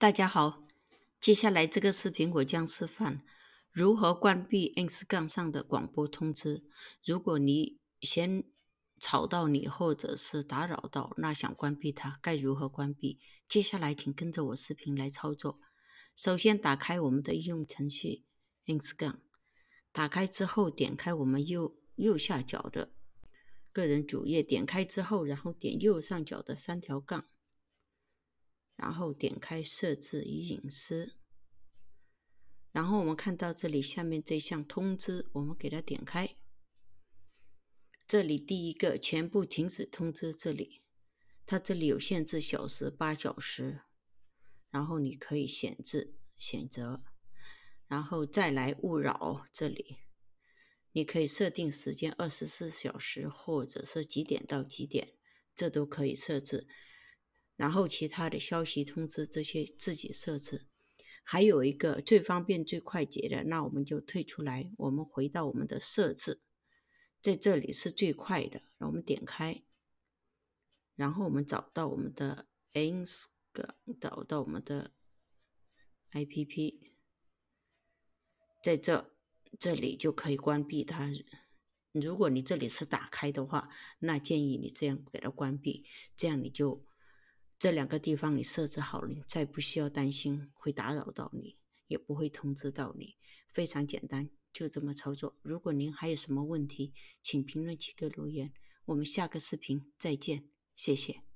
大家好，接下来这个视频我将示范如何关闭 X 杠上的广播通知。如果你嫌吵到你或者是打扰到，那想关闭它该如何关闭？接下来请跟着我视频来操作。首先打开我们的应用程序 X 杠，打开之后点开我们右右下角的个人主页，点开之后，然后点右上角的三条杠。然后点开设置与隐私，然后我们看到这里下面这项通知，我们给它点开。这里第一个全部停止通知，这里它这里有限制小时八小时，然后你可以选择选择，然后再来勿扰这里，你可以设定时间二十四小时或者是几点到几点，这都可以设置。然后其他的消息通知这些自己设置，还有一个最方便最快捷的，那我们就退出来，我们回到我们的设置，在这里是最快的。我们点开，然后我们找到我们的 N 个，找到我们的 APP，在这这里就可以关闭它。如果你这里是打开的话，那建议你这样给它关闭，这样你就。这两个地方你设置好，你再不需要担心会打扰到你，也不会通知到你，非常简单，就这么操作。如果您还有什么问题，请评论区给留言。我们下个视频再见，谢谢。